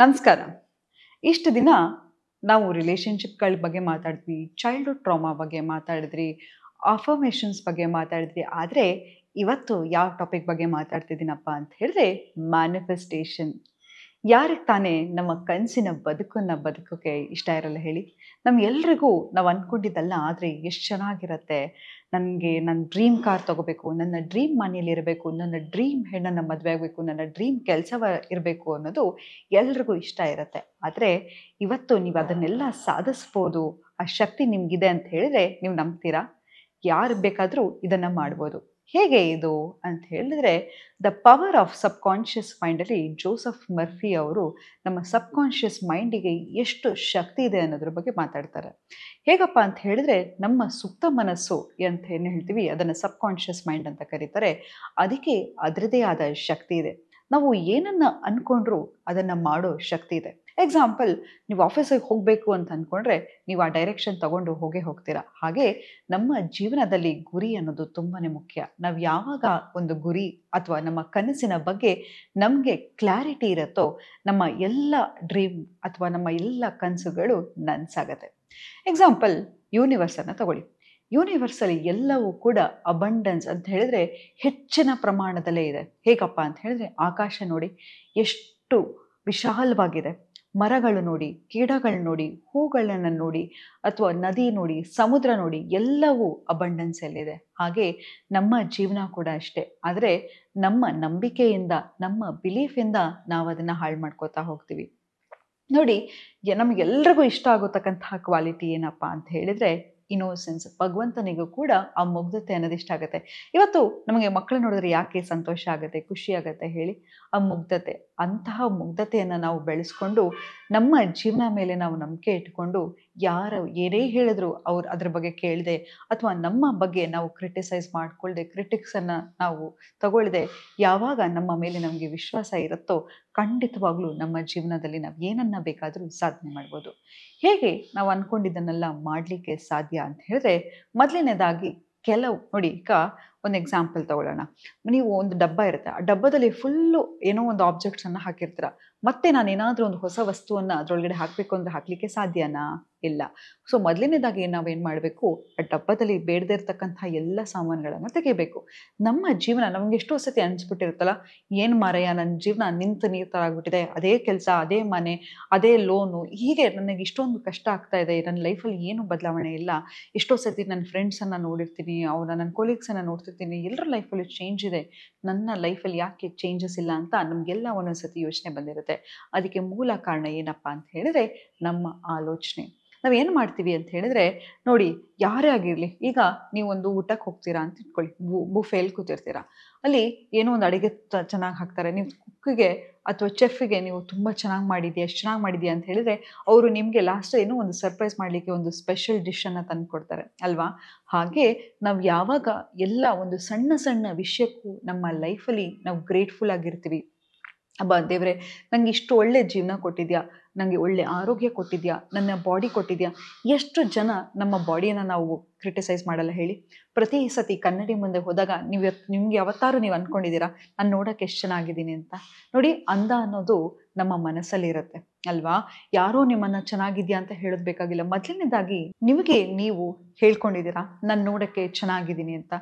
ನಮಸ್ಕಾರ ಇಷ್ಟು ದಿನ ನಾವು ರಿಲೇಶನ್ಶಿಪ್ಗಳ ಬಗ್ಗೆ ಮಾತಾಡಿದ್ವಿ ಚೈಲ್ಡ್ಹುಡ್ ಟ್ರಾಮಾ ಬಗ್ಗೆ ಮಾತಾಡಿದ್ರಿ ಅಫರ್ಮೇಷನ್ಸ್ ಬಗ್ಗೆ ಮಾತಾಡಿದ್ರಿ ಆದರೆ ಇವತ್ತು ಯಾವ ಟಾಪಿಕ್ ಬಗ್ಗೆ ಮಾತಾಡ್ತಿದ್ದೀನಪ್ಪ ಅಂತ ಹೇಳಿದ್ರೆ ಮ್ಯಾನಿಫೆಸ್ಟೇಷನ್ ಯಾರಿಗೆ ತಾನೇ ನಮ್ಮ ಕನಸಿನ ಬದುಕನ್ನು ಬದುಕೋಕೆ ಇಷ್ಟ ಇರಲ್ಲ ಹೇಳಿ ನಮಗೆಲ್ರಿಗೂ ನಾವು ಅಂದ್ಕೊಂಡಿದ್ದಲ್ಲ ಆದರೆ ಎಷ್ಟು ಚೆನ್ನಾಗಿರತ್ತೆ ನನಗೆ ನನ್ನ ಡ್ರೀಮ್ ಕಾರ್ ತೊಗೋಬೇಕು ನನ್ನ ಡ್ರೀಮ್ ಮನೆಯಲ್ಲಿ ಇರಬೇಕು ನನ್ನ ಡ್ರೀಮ್ ಹೆಣ್ಣನ್ನು ಮದುವೆ ಆಗಬೇಕು ನನ್ನ ಡ್ರೀಮ್ ಕೆಲಸವ ಇರಬೇಕು ಅನ್ನೋದು ಎಲ್ರಿಗೂ ಇಷ್ಟ ಇರುತ್ತೆ ಆದರೆ ಇವತ್ತು ನೀವು ಅದನ್ನೆಲ್ಲ ಸಾಧಿಸ್ಬೋದು ಆ ಶಕ್ತಿ ನಿಮಗಿದೆ ಅಂತ ಹೇಳಿದ್ರೆ ನೀವು ನಂಬ್ತೀರಾ ಯಾರು ಬೇಕಾದರೂ ಇದನ್ನು ಮಾಡ್ಬೋದು ಹೇಗೆ ಇದು ಅಂತ ಹೇಳಿದ್ರೆ the power of subconscious ಮೈಂಡಲ್ಲಿ ಜೋಸಫ್ ಮರ್ಫಿ ಅವರು ನಮ್ಮ ಸಬ್ ಕಾನ್ಷಿಯಸ್ ಮೈಂಡಿಗೆ ಎಷ್ಟು ಶಕ್ತಿ ಇದೆ ಅನ್ನೋದ್ರ ಬಗ್ಗೆ ಮಾತಾಡ್ತಾರೆ ಹೇಗಪ್ಪ ಅಂತ ಹೇಳಿದ್ರೆ ನಮ್ಮ ಸುಪ್ತ ಮನಸ್ಸು ಅಂತ ಏನು ಹೇಳ್ತೀವಿ ಅದನ್ನು ಸಬ್ ಕಾನ್ಷಿಯಸ್ ಮೈಂಡ್ ಅಂತ ಕರೀತಾರೆ ಅದಕ್ಕೆ ಅದರದೇ ಆದ ಶಕ್ತಿ ಇದೆ ನಾವು ಏನನ್ನು ಅಂದ್ಕೊಂಡ್ರೂ ಅದನ್ನು ಮಾಡೋ ಶಕ್ತಿ ಇದೆ ಎಕ್ಸಾಂಪಲ್ ನೀವು ಆಫೀಸಿಗೆ ಹೋಗಬೇಕು ಅಂತ ಅಂದ್ಕೊಂಡ್ರೆ ನೀವು ಆ ಡೈರೆಕ್ಷನ್ ತಗೊಂಡು ಹೋಗೇ ಹೋಗ್ತೀರಾ ಹಾಗೆ ನಮ್ಮ ಜೀವನದಲ್ಲಿ ಗುರಿ ಅನ್ನೋದು ತುಂಬಾ ಮುಖ್ಯ ನಾವು ಯಾವಾಗ ಒಂದು ಗುರಿ ಅಥವಾ ನಮ್ಮ ಕನಸಿನ ಬಗ್ಗೆ ನಮಗೆ ಕ್ಲಾರಿಟಿ ಇರುತ್ತೋ ನಮ್ಮ ಎಲ್ಲ ಡ್ರೀಮ್ ಅಥವಾ ನಮ್ಮ ಎಲ್ಲ ಕನಸುಗಳು ನನ್ಸಾಗತ್ತೆ ಎಕ್ಸಾಂಪಲ್ ಯೂನಿವರ್ಸನ್ನು ತಗೊಳ್ಳಿ ಯೂನಿವರ್ಸಲ್ಲಿ ಎಲ್ಲವೂ ಕೂಡ ಅಬಂಡನ್ಸ್ ಅಂತ ಹೇಳಿದ್ರೆ ಹೆಚ್ಚಿನ ಪ್ರಮಾಣದಲ್ಲೇ ಇದೆ ಹೇಗಪ್ಪ ಅಂತ ಹೇಳಿದ್ರೆ ಆಕಾಶ ನೋಡಿ ಎಷ್ಟು ವಿಶಾಲವಾಗಿದೆ ಮರಗಳು ನೋಡಿ ಗಿಡಗಳು ನೋಡಿ ಹೂಗಳನ್ನು ನೋಡಿ ಅಥವಾ ನದಿ ನೋಡಿ ಸಮುದ್ರ ನೋಡಿ ಎಲ್ಲವೂ ಅಬಂಡೆನ್ಸಲ್ಲಿದೆ ಹಾಗೆ ನಮ್ಮ ಜೀವನ ಕೂಡ ಅಷ್ಟೇ ಆದರೆ ನಮ್ಮ ನಂಬಿಕೆಯಿಂದ ನಮ್ಮ ಬಿಲೀಫಿಂದ ನಾವು ಅದನ್ನು ಹಾಳು ಮಾಡ್ಕೋತಾ ಹೋಗ್ತೀವಿ ನೋಡಿ ನಮಗೆಲ್ರಿಗೂ ಇಷ್ಟ ಆಗತಕ್ಕಂತಹ ಕ್ವಾಲಿಟಿ ಏನಪ್ಪ ಅಂತ ಹೇಳಿದರೆ ಇನ್ನೋಸೆನ್ಸ್ ಭಗವಂತನಿಗೂ ಕೂಡ ಆ ಮುಗ್ಧತೆ ಇಷ್ಟ ಅನ್ನೋದು ಆಗುತ್ತೆ ಇವತ್ತು ನಮಗೆ ಮಕ್ಕಳು ನೋಡಿದ್ರೆ ಯಾಕೆ ಸಂತೋಷ ಆಗುತ್ತೆ ಖುಷಿ ಆಗುತ್ತೆ ಹೇಳಿ ಆ ಮುಗ್ಧತೆ ಅಂತಹ ಮುಗ್ಧತೆಯನ್ನು ನಾವು ಬೆಳೆಸ್ಕೊಂಡು ನಮ್ಮ ಜೀವನ ಮೇಲೆ ನಾವು ನಂಬಿಕೆ ಇಟ್ಕೊಂಡು ಯಾರು ಏನೇ ಹೇಳಿದ್ರು ಅವ್ರು ಅದ್ರ ಬಗ್ಗೆ ಕೇಳಿದೆ ಅಥವಾ ನಮ್ಮ ಬಗ್ಗೆ ನಾವು ಕ್ರಿಟಿಸೈಸ್ ಮಾಡಿಕೊಳ್ಳದೆ ಕ್ರಿಟಿಕ್ಸನ್ನು ನಾವು ತಗೊಳ್ಳದೆ ಯಾವಾಗ ನಮ್ಮ ಮೇಲೆ ನಮಗೆ ವಿಶ್ವಾಸ ಇರುತ್ತೋ ಖಂಡಿತವಾಗ್ಲೂ ನಮ್ಮ ಜೀವನದಲ್ಲಿ ನಾವು ಏನನ್ನ ಬೇಕಾದರೂ ಸಾಧನೆ ಮಾಡ್ಬೋದು ಹೇಗೆ ನಾವು ಅಂದ್ಕೊಂಡಿದ್ದನ್ನೆಲ್ಲ ಮಾಡಲಿಕ್ಕೆ ಸಾಧ್ಯ ಅಂತ ಹೇಳಿದ್ರೆ ಮೊದಲನೇದಾಗಿ ಕೆಲವು ನೋಡಿ ಈಗ ಒಂದು ಎಕ್ಸಾಂಪಲ್ ತಗೊಳ್ಳೋಣ ನೀವು ಒಂದು ಡಬ್ಬ ಇರುತ್ತೆ ಆ ಡಬ್ಬದಲ್ಲಿ ಫುಲ್ಲು ಏನೋ ಒಂದು ಆಬ್ಜೆಕ್ಟ್ಸನ್ನು ಹಾಕಿರ್ತೀರ ಮತ್ತೆ ನಾನು ಏನಾದರೂ ಒಂದು ಹೊಸ ವಸ್ತುವನ್ನು ಅದರೊಳಗಡೆ ಹಾಕಬೇಕು ಅಂದರೆ ಹಾಕಲಿಕ್ಕೆ ಸಾಧ್ಯನಾ ಇಲ್ಲ ಸೊ ಮೊದಲನೇದಾಗಿ ನಾವೇನು ಮಾಡಬೇಕು ಆ ಡಬ್ಬದಲ್ಲಿ ಬೇಡದೇ ಇರ್ತಕ್ಕಂಥ ಎಲ್ಲ ಸಾಮಾನುಗಳನ್ನು ತೆಗಿಬೇಕು ನಮ್ಮ ಜೀವನ ನಮ್ಗೆ ಎಷ್ಟೋ ಸತಿ ಅನಿಸ್ಬಿಟ್ಟಿರುತ್ತಲ್ಲ ಏನು ಮಾರಯ್ಯ ನನ್ನ ಜೀವನ ನಿಂತು ನೀರು ಥರ ಅದೇ ಕೆಲಸ ಅದೇ ಮನೆ ಅದೇ ಲೋನು ಹೀಗೆ ನನಗೆ ಇಷ್ಟೊಂದು ಕಷ್ಟ ಆಗ್ತಾ ಇದೆ ನನ್ನ ಲೈಫಲ್ಲಿ ಏನು ಬದಲಾವಣೆ ಇಲ್ಲ ಎಷ್ಟೋ ಸತಿ ನನ್ನ ಫ್ರೆಂಡ್ಸನ್ನು ನೋಡಿರ್ತೀನಿ ಅವರ ನನ್ನ ಕೊಲೀಗ್ಸನ್ನು ನೋಡ್ತಿರ್ತೀನಿ ಎಲ್ಲರ ಲೈಫಲ್ಲಿ ಚೇಂಜ್ ಇದೆ ನನ್ನ ಲೈಫಲ್ಲಿ ಯಾಕೆ ಚೇಂಜಸ್ ಇಲ್ಲ ಅಂತ ನಮಗೆಲ್ಲ ಒಂದೊಂದು ಸತಿ ಯೋಚನೆ ಬಂದಿರುತ್ತೆ ಅದಕ್ಕೆ ಮೂಲ ಕಾರಣ ಏನಪ್ಪ ಅಂತ ಹೇಳಿದ್ರೆ ನಮ್ಮ ಆಲೋಚನೆ ನಾವು ಏನು ಮಾಡ್ತೀವಿ ಅಂತ ಹೇಳಿದ್ರೆ ನೋಡಿ ಯಾರೇ ಆಗಿರಲಿ ಈಗ ನೀವೊಂದು ಊಟಕ್ಕೆ ಹೋಗ್ತೀರಾ ಅಂತ ಇಟ್ಕೊಳ್ಳಿ ಬುಫೆಯಲ್ಲಿ ಕೂತಿರ್ತೀರಾ ಅಲ್ಲಿ ಏನೋ ಒಂದು ಅಡುಗೆ ಚೆನ್ನಾಗಿ ಹಾಕ್ತಾರೆ ನೀವು ಕುಕ್ಕಿಗೆ ಅಥವಾ ಚೆಫ್ಗೆ ನೀವು ತುಂಬ ಚೆನ್ನಾಗಿ ಮಾಡಿದ್ಯಾ ಎಷ್ಟು ಚೆನ್ನಾಗಿ ಮಾಡಿದ್ಯಾ ಅಂತ ಹೇಳಿದ್ರೆ ಅವರು ನಿಮಗೆ ಲಾಸ್ಟ್ ಏನೋ ಒಂದು ಸರ್ಪ್ರೈಸ್ ಮಾಡಲಿಕ್ಕೆ ಒಂದು ಸ್ಪೆಷಲ್ ಡಿಶನ್ನು ತಂದು ಕೊಡ್ತಾರೆ ಅಲ್ವಾ ಹಾಗೆ ನಾವು ಯಾವಾಗ ಎಲ್ಲ ಒಂದು ಸಣ್ಣ ಸಣ್ಣ ವಿಷಯಕ್ಕೂ ನಮ್ಮ ಲೈಫಲ್ಲಿ ನಾವು ಗ್ರೇಟ್ಫುಲ್ ಆಗಿರ್ತೀವಿ ಅಬ್ಬ ದೇವ್ರೆ ನಂಗೆ ಇಷ್ಟು ಒಳ್ಳೆ ಜೀವನ ಕೊಟ್ಟಿದ್ಯಾ ನನಗೆ ಒಳ್ಳೆ ಆರೋಗ್ಯ ಕೊಟ್ಟಿದ್ಯಾ ನನ್ನ ಬಾಡಿ ಕೊಟ್ಟಿದ್ಯಾ ಎಷ್ಟು ಜನ ನಮ್ಮ ಬಾಡಿಯನ್ನು ನಾವು ಕ್ರಿಟಿಸೈಸ್ ಮಾಡಲ್ಲ ಹೇಳಿ ಪ್ರತಿ ಸತಿ ಕನ್ನಡಿ ಮುಂದೆ ಹೋದಾಗ ನೀವು ನಿಮ್ಗೆ ಯಾವತ್ತಾರು ನೀವು ಅಂದ್ಕೊಂಡಿದ್ದೀರಾ ನಾನು ನೋಡೋಕೆ ಎಷ್ಟು ಚೆನ್ನಾಗಿದ್ದೀನಿ ಅಂತ ನೋಡಿ ಅಂದ ಅನ್ನೋದು ನಮ್ಮ ಮನಸ್ಸಲ್ಲಿರುತ್ತೆ ಅಲ್ವಾ ಯಾರೋ ನಿಮ್ಮನ್ನ ಚೆನ್ನಾಗಿದ್ಯಾ ಅಂತ ಹೇಳೋದು ಬೇಕಾಗಿಲ್ಲ ಮೊದಲನೇದಾಗಿ ನಿಮಗೆ ನೀವು ಹೇಳ್ಕೊಂಡಿದ್ದೀರಾ ನಾನು ನೋಡೋಕ್ಕೆ ಚೆನ್ನಾಗಿದ್ದೀನಿ ಅಂತ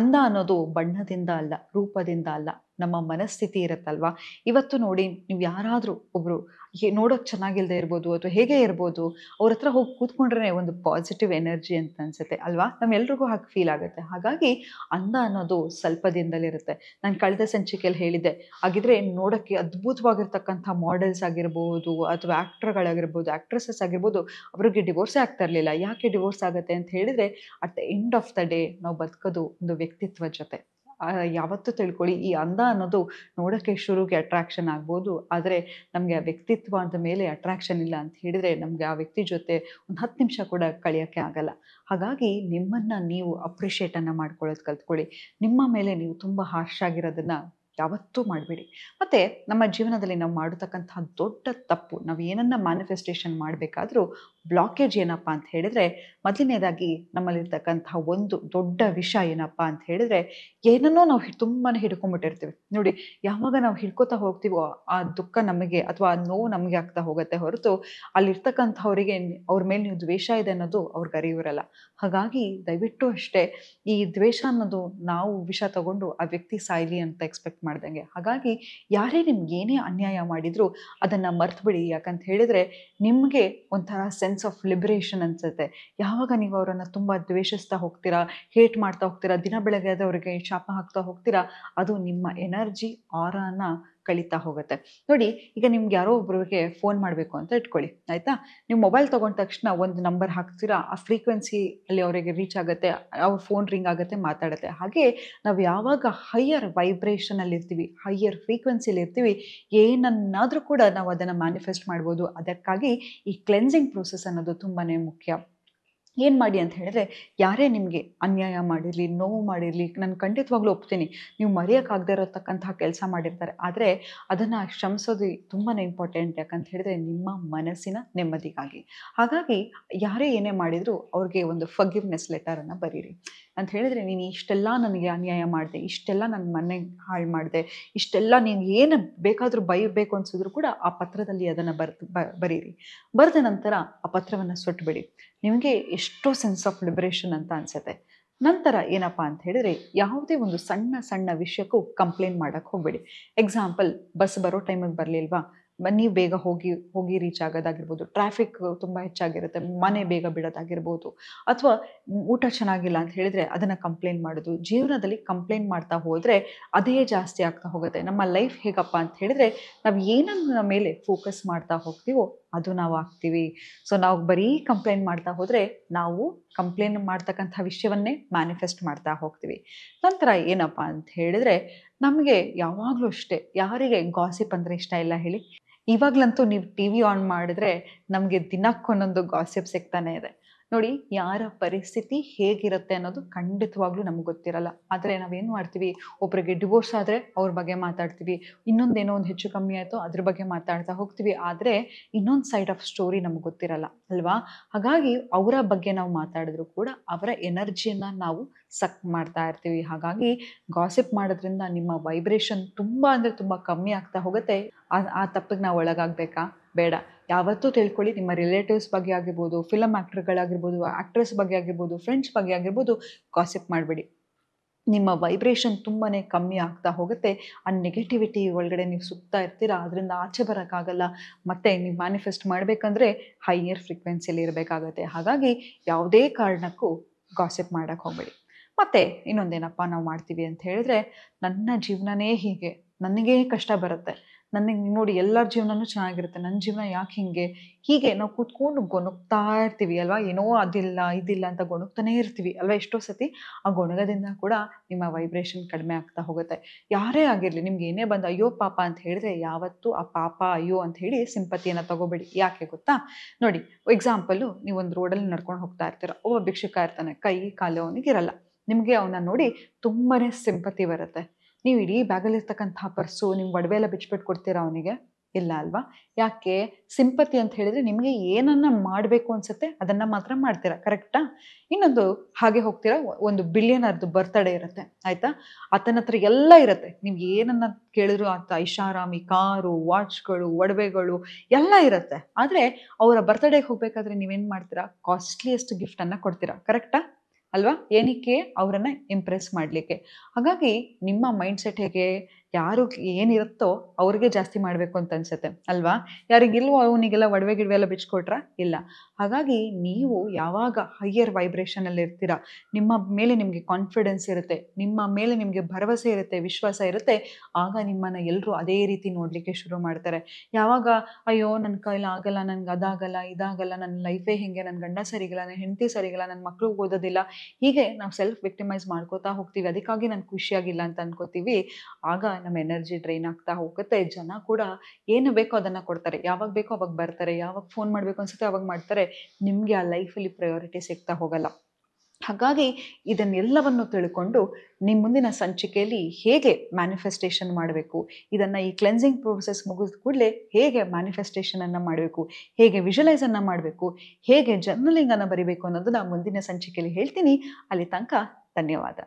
ಅಂದ ಅನ್ನೋದು ಬಣ್ಣದಿಂದ ಅಲ್ಲ ರೂಪದಿಂದ ಅಲ್ಲ ನಮ್ಮ ಮನಸ್ಥಿತಿ ಇರುತ್ತಲ್ವಾ ಇವತ್ತು ನೋಡಿ ನೀವು ಯಾರಾದರೂ ಒಬ್ಬರು ನೋಡೋಕೆ ಚೆನ್ನಾಗಿಲ್ಲದೆ ಇರ್ಬೋದು ಅಥವಾ ಹೇಗೆ ಇರ್ಬೋದು ಅವ್ರ ಹತ್ರ ಹೋಗಿ ಕೂತ್ಕೊಂಡ್ರೆ ಒಂದು ಪಾಸಿಟಿವ್ ಎನರ್ಜಿ ಅಂತ ಅನಿಸುತ್ತೆ ಅಲ್ವಾ ನಮ್ಮೆಲ್ರಿಗೂ ಹಾಗೆ ಫೀಲ್ ಆಗುತ್ತೆ ಹಾಗಾಗಿ ಅಂದ ಅನ್ನೋದು ಸ್ವಲ್ಪ ದಿನದಲ್ಲಿರುತ್ತೆ ನಾನು ಕಳೆದ ಸಂಚಿಕೆಯಲ್ಲಿ ಹೇಳಿದ್ದೆ ಹಾಗಿದ್ರೆ ನೋಡೋಕ್ಕೆ ಅದ್ಭುತವಾಗಿರ್ತಕ್ಕಂಥ ಮಾಡೆಲ್ಸ್ ಆಗಿರ್ಬೋದು ಅಥವಾ ಆ್ಯಕ್ಟ್ರ್ಗಳಾಗಿರ್ಬೋದು ಆ್ಯಕ್ಟ್ರೆಸಸ್ ಆಗಿರ್ಬೋದು ಅವ್ರಿಗೆ ಡಿವೋರ್ಸೇ ಆಗ್ತಾ ಇರಲಿಲ್ಲ ಯಾಕೆ ಡಿವೋರ್ಸ್ ಆಗುತ್ತೆ ಅಂತ ಹೇಳಿದರೆ at the end of the day ನಾವು ಬದುಕೋದು ಒಂದು ವ್ಯಕ್ತಿತ್ವ ಜೊತೆ ಯಾವತ್ತೂ ತಿಳ್ಕೊಳ್ಳಿ ಈ ಅಂದ ಅನ್ನೋದು ನೋಡೋಕ್ಕೆ ಶುರುಗೆ ಅಟ್ರಾಕ್ಷನ್ ಆಗ್ಬೋದು ಆದರೆ ನಮಗೆ ಆ ವ್ಯಕ್ತಿತ್ವ ಅಂತ ಮೇಲೆ ಅಟ್ರಾಕ್ಷನ್ ಇಲ್ಲ ಅಂತ ಹೇಳಿದರೆ ನಮಗೆ ಆ ವ್ಯಕ್ತಿ ಜೊತೆ ಒಂದು ಹತ್ತು ನಿಮಿಷ ಕೂಡ ಕಳೆಯೋಕ್ಕೆ ಆಗಲ್ಲ ಹಾಗಾಗಿ ನಿಮ್ಮನ್ನು ನೀವು ಅಪ್ರಿಷಿಯೇಟನ್ನು ಮಾಡ್ಕೊಳ್ಳೋದು ಕಲ್ತ್ಕೊಳ್ಳಿ ನಿಮ್ಮ ಮೇಲೆ ನೀವು ತುಂಬ ಹಾರ್ಶ್ ಆಗಿರೋದನ್ನು ಯಾವತ್ತೂ ಮಾಡಬೇಡಿ ಮತ್ತು ನಮ್ಮ ಜೀವನದಲ್ಲಿ ನಾವು ಮಾಡತಕ್ಕಂತಹ ದೊಡ್ಡ ತಪ್ಪು ನಾವು ಏನನ್ನ ಮ್ಯಾನಿಫೆಸ್ಟೇಷನ್ ಮಾಡಬೇಕಾದ್ರೂ ಬ್ಲಾಕೇಜ್ ಏನಪ್ಪ ಅಂತ ಹೇಳಿದ್ರೆ ಮೊದಲನೇದಾಗಿ ನಮ್ಮಲ್ಲಿರ್ತಕ್ಕಂಥ ಒಂದು ದೊಡ್ಡ ವಿಷ ಏನಪ್ಪ ಅಂತ ಹೇಳಿದ್ರೆ ಏನನ್ನೋ ನಾವು ತುಂಬಾ ಹಿಡ್ಕೊಂಡ್ಬಿಟ್ಟಿರ್ತೀವಿ ನೋಡಿ ಯಾವಾಗ ನಾವು ಹಿಡ್ಕೋತಾ ಹೋಗ್ತೀವೋ ಆ ದುಃಖ ನಮಗೆ ಅಥವಾ ಆ ನೋವು ನಮಗೆ ಆಗ್ತಾ ಹೋಗುತ್ತೆ ಹೊರತು ಅಲ್ಲಿರ್ತಕ್ಕಂಥವ್ರಿಗೆ ಅವ್ರ ಮೇಲೆ ನೀವು ದ್ವೇಷ ಇದೆ ಅನ್ನೋದು ಅವ್ರಿಗೆ ಅರಿಯೋರಲ್ಲ ಹಾಗಾಗಿ ದಯವಿಟ್ಟು ಅಷ್ಟೇ ಈ ದ್ವೇಷ ಅನ್ನೋದು ನಾವು ವಿಷ ತಗೊಂಡು ಆ ವ್ಯಕ್ತಿ ಸಾಯ್ಲಿ ಅಂತ ಎಕ್ಸ್ಪೆಕ್ಟ್ ಮಾಡ್ದಂಗೆ ಹಾಗಾಗಿ ಯಾರೇ ನಿಮ್ಗೆ ಏನೇ ಅನ್ಯಾಯ ಮಾಡಿದ್ರು ಅದನ್ನು ಮರ್ತು ಯಾಕಂತ ಹೇಳಿದ್ರೆ ನಿಮಗೆ ಒಂಥರ ಸೆನ್ಸ್ ಸೆನ್ಸ್ ಆಫ್ ಲಿಬ್ರೇಷನ್ ಅನ್ಸುತ್ತೆ ಯಾವಾಗ ನೀವು ಅವರನ್ನು ತುಂಬ ದ್ವೇಷಿಸ್ತಾ ಹೋಗ್ತೀರಾ ಹೇಟ್ ಮಾಡ್ತಾ ಹೋಗ್ತೀರಾ ದಿನ ಬೆಳಗ್ಗೆ ಅವರಿಗೆ ಶಾಪ ಹಾಕ್ತಾ ಹೋಗ್ತೀರಾ ಅದು ನಿಮ್ಮ ಎನರ್ಜಿ ಆರಾನ ಕಳೀತಾ ಹೋಗುತ್ತೆ ನೋಡಿ ಈಗ ನಿಮ್ಗೆ ಯಾರೋ ಒಬ್ಬರಿಗೆ ಫೋನ್ ಮಾಡಬೇಕು ಅಂತ ಇಟ್ಕೊಳ್ಳಿ ಆಯಿತಾ ನೀವು ಮೊಬೈಲ್ ತೊಗೊಂಡ ತಕ್ಷಣ ಒಂದು ನಂಬರ್ ಹಾಕ್ತೀರಾ ಆ ಫ್ರೀಕ್ವೆನ್ಸಿ ಅಲ್ಲಿ ಅವರಿಗೆ ರೀಚ್ ಆಗುತ್ತೆ ಅವ್ರ ಫೋನ್ ರಿಂಗ್ ಆಗುತ್ತೆ ಮಾತಾಡುತ್ತೆ ಹಾಗೆ ನಾವು ಯಾವಾಗ ಹೈಯರ್ ವೈಬ್ರೇಷನಲ್ಲಿ ಇರ್ತೀವಿ ಹೈಯರ್ ಫ್ರೀಕ್ವೆನ್ಸಿಯಲ್ಲಿ ಇರ್ತೀವಿ ಏನನ್ನಾದರೂ ಕೂಡ ನಾವು ಅದನ್ನು ಮ್ಯಾನಿಫೆಸ್ಟ್ ಮಾಡ್ಬೋದು ಅದಕ್ಕಾಗಿ ಈ ಕ್ಲೆನ್ಸಿಂಗ್ ಪ್ರೋಸೆಸ್ ಅನ್ನೋದು ತುಂಬಾ ಮುಖ್ಯ ಏನು ಮಾಡಿ ಅಂತ ಹೇಳಿದ್ರೆ ಯಾರೇ ನಿಮಗೆ ಅನ್ಯಾಯ ಮಾಡಿರಲಿ ನೋವು ಮಾಡಿರಲಿ ನಾನು ಖಂಡಿತವಾಗ್ಲೂ ಒಪ್ತೀನಿ ನೀವು ಮರೆಯೋಕ್ಕಾಗದೇ ಇರತಕ್ಕಂತಹ ಕೆಲಸ ಮಾಡಿರ್ತಾರೆ ಆದರೆ ಅದನ್ನು ಶ್ರಮಿಸೋದು ತುಂಬಾ ಇಂಪಾರ್ಟೆಂಟ್ ಯಾಕಂತ ಹೇಳಿದ್ರೆ ನಿಮ್ಮ ಮನಸ್ಸಿನ ನೆಮ್ಮದಿಗಾಗಿ ಹಾಗಾಗಿ ಯಾರೇ ಏನೇ ಮಾಡಿದರೂ ಅವ್ರಿಗೆ ಒಂದು ಫಗಿವ್ನೆಸ್ ಲೆಟರನ್ನು ಬರೀರಿ ಅಂತ ಹೇಳಿದ್ರೆ ನೀನು ಇಷ್ಟೆಲ್ಲ ನನಗೆ ಅನ್ಯಾಯ ಮಾಡಿದೆ ಇಷ್ಟೆಲ್ಲ ನನ್ನ ಮನೆ ಹಾಳು ಮಾಡಿದೆ ಇಷ್ಟೆಲ್ಲ ನೀನು ಏನು ಬೇಕಾದರೂ ಬೈಬೇಕು ಅನಿಸಿದ್ರು ಕೂಡ ಆ ಪತ್ರದಲ್ಲಿ ಅದನ್ನು ಬರ್ದು ಬರೀರಿ ಬರೆದ ನಂತರ ಆ ಪತ್ರವನ್ನು ಸುಟ್ಟುಬಿಡಿ ನಿಮಗೆ ಎಷ್ಟೋ ಸೆನ್ಸ್ ಆಫ್ ಲಿಬರೇಷನ್ ಅಂತ ಅನಿಸುತ್ತೆ ನಂತರ ಏನಪ್ಪ ಅಂತ ಹೇಳಿದರೆ ಯಾವುದೇ ಒಂದು ಸಣ್ಣ ಸಣ್ಣ ವಿಷಯಕ್ಕೂ ಕಂಪ್ಲೇಂಟ್ ಮಾಡೋಕ್ಕೆ ಹೋಗಬೇಡಿ ಎಕ್ಸಾಂಪಲ್ ಬಸ್ ಬರೋ ಟೈಮಿಗೆ ಬರಲಿಲ್ವಾ ಬನ್ನಿ ಬೇಗ ಹೋಗಿ ಹೋಗಿ ರೀಚ್ ಆಗೋದಾಗಿರ್ಬೋದು ಟ್ರಾಫಿಕ್ ತುಂಬ ಹೆಚ್ಚಾಗಿರುತ್ತೆ ಮನೆ ಬೇಗ ಬಿಡೋದಾಗಿರ್ಬೋದು ಅಥವಾ ಊಟ ಚೆನ್ನಾಗಿಲ್ಲ ಅಂತ ಹೇಳಿದರೆ ಅದನ್ನು ಕಂಪ್ಲೇಂಟ್ ಮಾಡೋದು ಜೀವನದಲ್ಲಿ ಕಂಪ್ಲೇಂಟ್ ಮಾಡ್ತಾ ಹೋದರೆ ಅದೇ ಜಾಸ್ತಿ ಆಗ್ತಾ ಹೋಗುತ್ತೆ ನಮ್ಮ ಲೈಫ್ ಹೇಗಪ್ಪ ಅಂತ ಹೇಳಿದರೆ ನಾವು ಏನನ್ನ ಮೇಲೆ ಫೋಕಸ್ ಮಾಡ್ತಾ ಹೋಗ್ತೀವೋ ಅದು ನಾವು ಆಗ್ತೀವಿ ಸೊ ನಾವು ಬರೀ ಕಂಪ್ಲೇಂಟ್ ಮಾಡ್ತಾ ಹೋದರೆ ನಾವು ಕಂಪ್ಲೇಂಟ್ ಮಾಡ್ತಕ್ಕಂಥ ವಿಷಯವನ್ನೇ ಮ್ಯಾನಿಫೆಸ್ಟ್ ಮಾಡ್ತಾ ಹೋಗ್ತೀವಿ ನಂತರ ಏನಪ್ಪ ಅಂತ ಹೇಳಿದರೆ ನಮಗೆ ಯಾವಾಗಲೂ ಅಷ್ಟೇ ಯಾರಿಗೆ ಗಾಸಿಪ್ ಅಂದರೆ ಇಷ್ಟ ಇಲ್ಲ ಹೇಳಿ ಇವಾಗ್ಲಂತೂ ನೀವು ಟಿ ವಿ ಆನ್ ಮಾಡಿದ್ರೆ ನಮಗೆ ದಿನಕ್ಕೊಂದೊಂದು ಗಾಸಿಪ್ ಸಿಗ್ತಾನೆ ಇದೆ ನೋಡಿ ಯಾರ ಪರಿಸ್ಥಿತಿ ಹೇಗಿರುತ್ತೆ ಅನ್ನೋದು ಖಂಡಿತವಾಗ್ಲೂ ನಮ್ಗೆ ಗೊತ್ತಿರಲ್ಲ ಆದರೆ ನಾವೇನು ಮಾಡ್ತೀವಿ ಒಬ್ಬರಿಗೆ ಡಿವೋರ್ಸ್ ಆದರೆ ಅವ್ರ ಬಗ್ಗೆ ಮಾತಾಡ್ತೀವಿ ಇನ್ನೊಂದೇನೋ ಒಂದು ಹೆಚ್ಚು ಕಮ್ಮಿ ಆಯಿತು ಅದ್ರ ಬಗ್ಗೆ ಮಾತಾಡ್ತಾ ಹೋಗ್ತೀವಿ ಆದರೆ ಇನ್ನೊಂದು ಸೈಡ್ ಆಫ್ ಸ್ಟೋರಿ ನಮ್ಗೆ ಗೊತ್ತಿರಲ್ಲ ಅಲ್ವಾ ಹಾಗಾಗಿ ಅವರ ಬಗ್ಗೆ ನಾವು ಮಾತಾಡಿದ್ರು ಕೂಡ ಅವರ ಎನರ್ಜಿಯನ್ನು ನಾವು ಸಕ್ ಮಾಡ್ತಾ ಇರ್ತೀವಿ ಹಾಗಾಗಿ ಗಾಸಿಪ್ ಮಾಡೋದ್ರಿಂದ ನಿಮ್ಮ ವೈಬ್ರೇಷನ್ ತುಂಬ ಅಂದರೆ ತುಂಬ ಕಮ್ಮಿ ಆಗ್ತಾ ಹೋಗುತ್ತೆ ಆ ತಪ್ಪಿಗೆ ನಾವು ಒಳಗಾಗಬೇಕಾ ಬೇಡ ಯಾವತ್ತೂ ತಿಳ್ಕೊಳ್ಳಿ ನಿಮ್ಮ ರಿಲೇಟಿವ್ಸ್ ಬಗ್ಗೆ ಆಗಿರ್ಬೋದು ಫಿಲಮ್ ಆ್ಯಕ್ಟ್ರ್ಗಳಾಗಿರ್ಬೋದು ಆ್ಯಕ್ಟ್ರೆಸ್ ಬಗ್ಗೆ ಆಗಿರ್ಬೋದು ಫ್ರೆಂಡ್ಸ್ ಬಗ್ಗೆ ಆಗಿರ್ಬೋದು ಕಾಸಿಪ್ ಮಾಡಬೇಡಿ ನಿಮ್ಮ ವೈಬ್ರೇಷನ್ ತುಂಬಾ ಕಮ್ಮಿ ಆಗ್ತಾ ಹೋಗುತ್ತೆ ಆ ನೆಗೆಟಿವಿಟಿ ಒಳಗಡೆ ನೀವು ಸುತ್ತಾ ಇರ್ತೀರ ಅದರಿಂದ ಆಚೆ ಬರೋಕ್ಕಾಗಲ್ಲ ಮತ್ತು ನೀವು ಮ್ಯಾನಿಫೆಸ್ಟ್ ಮಾಡಬೇಕಂದ್ರೆ ಹೈಯರ್ ಫ್ರೀಕ್ವೆನ್ಸಿಯಲ್ಲಿ ಇರಬೇಕಾಗತ್ತೆ ಹಾಗಾಗಿ ಯಾವುದೇ ಕಾರಣಕ್ಕೂ ಗಾಸಿಪ್ ಮಾಡೋಕ್ಕೆ ಹೋಗಬೇಡಿ ಮತ್ತು ಇನ್ನೊಂದೇನಪ್ಪ ನಾವು ಮಾಡ್ತೀವಿ ಅಂತ ಹೇಳಿದ್ರೆ ನನ್ನ ಜೀವನನೇ ಹೀಗೆ ನನಗೇ ಕಷ್ಟ ಬರುತ್ತೆ ನನಗೆ ನೋಡಿ ಎಲ್ಲರ ಜೀವನನೂ ಚೆನ್ನಾಗಿರುತ್ತೆ ನನ್ನ ಜೀವನ ಯಾಕೆ ಹಿಂಗೆ ಹೀಗೆ ನಾವು ಕೂತ್ಕೊಂಡು ಗೊಣಗ್ತಾ ಇರ್ತೀವಿ ಅಲ್ವಾ ಏನೋ ಅದಿಲ್ಲ ಇದಿಲ್ಲ ಅಂತ ಗೊಣಗ್ತಾನೇ ಇರ್ತೀವಿ ಅಲ್ವಾ ಎಷ್ಟೋ ಸತಿ ಆ ಗೊಣಗದಿಂದ ಕೂಡ ನಿಮ್ಮ ವೈಬ್ರೇಷನ್ ಕಡಿಮೆ ಆಗ್ತಾ ಹೋಗುತ್ತೆ ಯಾರೇ ಆಗಿರಲಿ ನಿಮ್ಗೆ ಏನೇ ಬಂದು ಅಯ್ಯೋ ಪಾಪ ಅಂತ ಹೇಳಿದ್ರೆ ಯಾವತ್ತು ಆ ಪಾಪ ಅಯ್ಯೋ ಅಂತ ಹೇಳಿ ಸಿಂಪತಿಯನ್ನು ತಗೋಬೇಡಿ ಯಾಕೆ ಗೊತ್ತಾ ನೋಡಿ ಎಕ್ಸಾಂಪಲು ನೀವೊಂದು ರೋಡಲ್ಲಿ ನಡ್ಕೊಂಡು ಹೋಗ್ತಾ ಇರ್ತೀರ ಒಬ್ಬ ಭಿಕ್ಷುಕ ಇರ್ತಾನೆ ಕೈ ಕಾಲು ಇರಲ್ಲ ನಿಮಗೆ ಅವನ್ನ ನೋಡಿ ತುಂಬಾ ಸಿಂಪತಿ ಬರುತ್ತೆ ನೀವು ಇಡೀ ಬ್ಯಾಗಲ್ಲಿರ್ತಕ್ಕಂಥ ಪರ್ಸು ನೀವು ಒಡವೆ ಎಲ್ಲ ಬಿಚ್ಚಿಬಿಟ್ಟು ಕೊಡ್ತೀರಾ ಅವನಿಗೆ ಇಲ್ಲ ಅಲ್ವಾ ಯಾಕೆ ಸಿಂಪತಿ ಅಂತ ಹೇಳಿದ್ರೆ ನಿಮಗೆ ಏನನ್ನ ಮಾಡಬೇಕು ಅನ್ಸುತ್ತೆ ಅದನ್ನ ಮಾತ್ರ ಮಾಡ್ತೀರಾ ಕರೆಕ್ಟಾ ಇನ್ನೊಂದು ಹಾಗೆ ಹೋಗ್ತೀರಾ ಒಂದು ಬಿಲಿಯನ್ ಅರ್ದು ಬರ್ತಡೇ ಇರುತ್ತೆ ಆಯ್ತಾ ಆತನ ಹತ್ರ ಎಲ್ಲ ಇರುತ್ತೆ ನಿಮ್ಗೆ ಏನನ್ನ ಕೇಳಿದ್ರು ಆತ ಐಷಾರಾಮಿ ಕಾರು ವಾಚ್ಗಳು ಒಡವೆಗಳು ಎಲ್ಲ ಇರುತ್ತೆ ಆದರೆ ಅವರ ಬರ್ತ್ಡೇಗೆ ಹೋಗ್ಬೇಕಾದ್ರೆ ನೀವೇನ್ ಮಾಡ್ತೀರಾ ಕಾಸ್ಟ್ಲಿಯೆಸ್ಟ್ ಗಿಫ್ಟನ್ನು ಕೊಡ್ತೀರಾ ಕರೆಕ್ಟಾ ಅಲ್ವಾ ಏನಕ್ಕೆ ಅವರನ್ನು ಇಂಪ್ರೆಸ್ ಮಾಡಲಿಕ್ಕೆ ಹಾಗಾಗಿ ನಿಮ್ಮ ಮೈಂಡ್ ಸೆಟ್ ಹೇಗೆ ಯಾರು ಏನಿರುತ್ತೋ ಅವ್ರಿಗೆ ಜಾಸ್ತಿ ಮಾಡಬೇಕು ಅಂತ ಅನ್ಸುತ್ತೆ ಅಲ್ವಾ ಯಾರಿಗಿಲ್ವೋ ಅವನಿಗೆಲ್ಲ ಒಡವೆ ಗಿಡವೆ ಎಲ್ಲ ಬಿಚ್ಚಿಕೊಟ್ರ ಇಲ್ಲ ಹಾಗಾಗಿ ನೀವು ಯಾವಾಗ ಹೈಯರ್ ವೈಬ್ರೇಷನಲ್ಲಿ ಇರ್ತೀರಾ ನಿಮ್ಮ ಮೇಲೆ ನಿಮಗೆ ಕಾನ್ಫಿಡೆನ್ಸ್ ಇರುತ್ತೆ ನಿಮ್ಮ ಮೇಲೆ ನಿಮಗೆ ಭರವಸೆ ಇರುತ್ತೆ ವಿಶ್ವಾಸ ಇರುತ್ತೆ ಆಗ ನಿಮ್ಮನ್ನು ಎಲ್ಲರೂ ಅದೇ ರೀತಿ ನೋಡಲಿಕ್ಕೆ ಶುರು ಮಾಡ್ತಾರೆ ಯಾವಾಗ ಅಯ್ಯೋ ನನ್ನ ಕೈಲಿ ಆಗಲ್ಲ ನನಗೆ ಅದಾಗಲ್ಲ ಇದಾಗಲ್ಲ ನನ್ನ ಲೈಫೇ ಹಿಂಗೆ ನನ್ನ ಗಂಡ ಸರಿಗಿಲ್ಲ ನನ್ನ ಹೆಂಡತಿ ಸರಿಗಿಲ್ಲ ನನ್ನ ಮಕ್ಕಳು ಓದೋದಿಲ್ಲ ಹೀಗೆ ನಾವು ಸೆಲ್ಫ್ ವಿಕ್ಟಿಮೈಸ್ ಮಾಡ್ಕೋತಾ ಹೋಗ್ತೀವಿ ಅದಕ್ಕಾಗಿ ನಾನು ಖುಷಿಯಾಗಿಲ್ಲ ಅಂತ ಅನ್ಕೋತೀವಿ ಆಗ ನಮ್ಮ ಎನರ್ಜಿ ಡ್ರೈನ್ ಆಗ್ತಾ ಹೋಗುತ್ತೆ ಜನ ಕೂಡ ಏನು ಬೇಕೋ ಅದನ್ನು ಕೊಡ್ತಾರೆ ಯಾವಾಗ ಬೇಕೋ ಅವಾಗ ಬರ್ತಾರೆ ಯಾವಾಗ ಫೋನ್ ಮಾಡಬೇಕು ಅನ್ಸುತ್ತೆ ಅವಾಗ ಮಾಡ್ತಾರೆ ನಿಮಗೆ ಆ ಲೈಫಲ್ಲಿ ಪ್ರಯಾರಿಟಿ ಸಿಗ್ತಾ ಹೋಗಲ್ಲ ಹಾಗಾಗಿ ಇದನ್ನೆಲ್ಲವನ್ನು ತಿಳ್ಕೊಂಡು ನಿಮ್ಮ ಮುಂದಿನ ಸಂಚಿಕೆಯಲ್ಲಿ ಹೇಗೆ ಮ್ಯಾನಿಫೆಸ್ಟೇಷನ್ ಮಾಡಬೇಕು ಇದನ್ನು ಈ ಕ್ಲೆನ್ಸಿಂಗ್ ಪ್ರೋಸೆಸ್ ಮುಗಿದ ಕೂಡಲೇ ಹೇಗೆ ಮ್ಯಾನಿಫೆಸ್ಟೇಷನನ್ನು ಮಾಡಬೇಕು ಹೇಗೆ ವಿಷಲೈಸನ್ನು ಮಾಡಬೇಕು ಹೇಗೆ ಜರ್ನಲಿಂಗನ್ನು ಬರಿಬೇಕು ಅನ್ನೋದನ್ನು ಮುಂದಿನ ಸಂಚಿಕೆಯಲ್ಲಿ ಹೇಳ್ತೀನಿ ಅಲ್ಲಿ ತನಕ ಧನ್ಯವಾದ